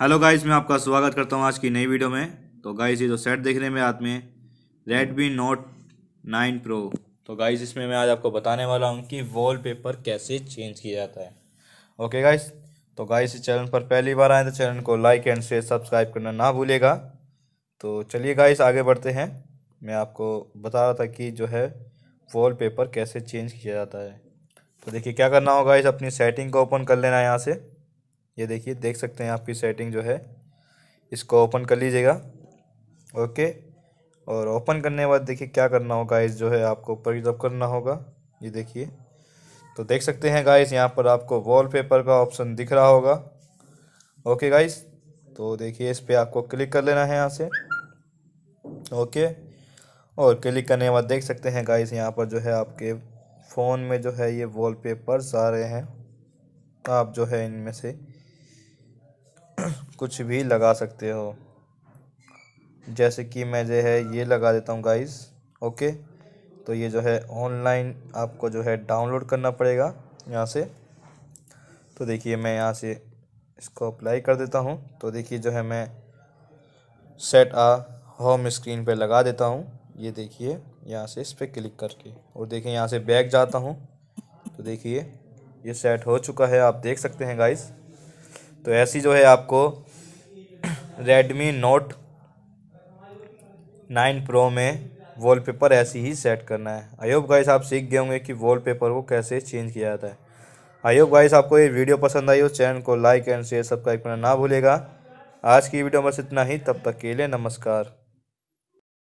hello guys मैं आपका स्वागत करता हूं आज की नई वीडियो में तो गाइस ये जो सेट देख रहे हैं मेरे में रेडमी नोट नाइन प्रो तो गाइस इसमें मैं आज आपको बताने वाला हूं कि वॉलपेपर कैसे चेंज किया जाता है ओके गाइस तो गाइस इस चैनल पर पहली बार आए तो चैनल को लाइक एंड शेयर सब्सक्राइब करना ना भूलेगा तो चलिए गाइस आगे बढ़ते हैं मैं आपको बता रहा था कि जो है वॉल कैसे चेंज किया जाता है तो देखिए क्या करना होगा इस अपनी सेटिंग को ओपन कर लेना है यहाँ से ये देखिए देख सकते हैं आपकी सेटिंग जो है इसको ओपन कर लीजिएगा ओके और ओपन करने के बाद देखिए क्या करना होगा इस जो है आपको ऊपर की तरफ करना होगा ये देखिए तो देख सकते हैं गाइस यहाँ पर आपको वॉलपेपर का ऑप्शन दिख रहा होगा ओके गाइस तो देखिए इस पर आपको क्लिक कर लेना है यहाँ से ओके और क्लिक करने के बाद देख सकते हैं गाइस यहाँ पर जो है आपके फ़ोन में जो है ये आ सारे हैं आप जो है इनमें से कुछ भी लगा सकते हो जैसे कि मैं जो है ये लगा देता हूँ गाइस ओके तो ये जो है ऑनलाइन आपको जो है डाउनलोड करना पड़ेगा यहाँ से तो देखिए मैं यहाँ से इसको अप्लाई कर देता हूँ तो देखिए जो है मैं सेट आ होम स्क्रीन पे लगा देता हूँ ये देखिए यहाँ से इस पर क्लिक करके और देखिए यहाँ से बैग जाता हूँ तो देखिए ये सेट हो चुका है आप देख सकते हैं गाइस तो ऐसी जो है आपको रेडमी नोट नाइन प्रो में वॉलपेपर ऐसी ही सेट करना है आई होप गाइस आप सीख गए होंगे कि वॉलपेपर को कैसे चेंज किया जाता है आई होप गाइस आपको ये वीडियो पसंद आई हो चैनल को लाइक एंड शेयर सब्सक्राइब करना ना भूलेगा आज की वीडियो बस इतना ही तब तक के लिए नमस्कार